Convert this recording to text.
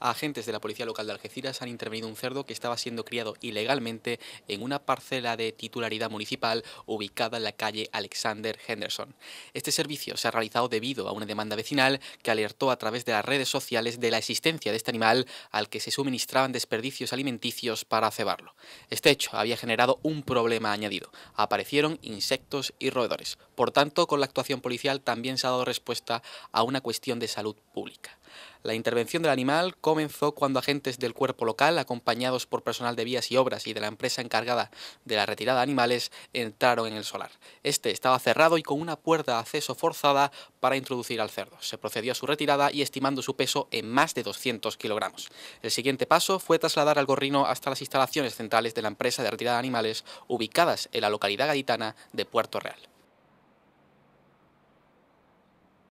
agentes de la policía local de Algeciras han intervenido un cerdo que estaba siendo criado ilegalmente en una parcela de titularidad municipal ubicada en la calle Alexander Henderson. Este servicio se ha realizado debido a una demanda vecinal que alertó a través de las redes sociales de la existencia de este animal al que se suministraban desperdicios alimenticios para cebarlo. Este hecho había generado un problema añadido. Aparecieron insectos y roedores. Por tanto, con la actuación policial también se ha dado respuesta a una cuestión de salud pública. La intervención del animal comenzó cuando agentes del cuerpo local, acompañados por personal de vías y obras y de la empresa encargada de la retirada de animales, entraron en el solar. Este estaba cerrado y con una puerta de acceso forzada para introducir al cerdo. Se procedió a su retirada y estimando su peso en más de 200 kilogramos. El siguiente paso fue trasladar al gorrino hasta las instalaciones centrales de la empresa de retirada de animales ubicadas en la localidad gaditana de Puerto Real.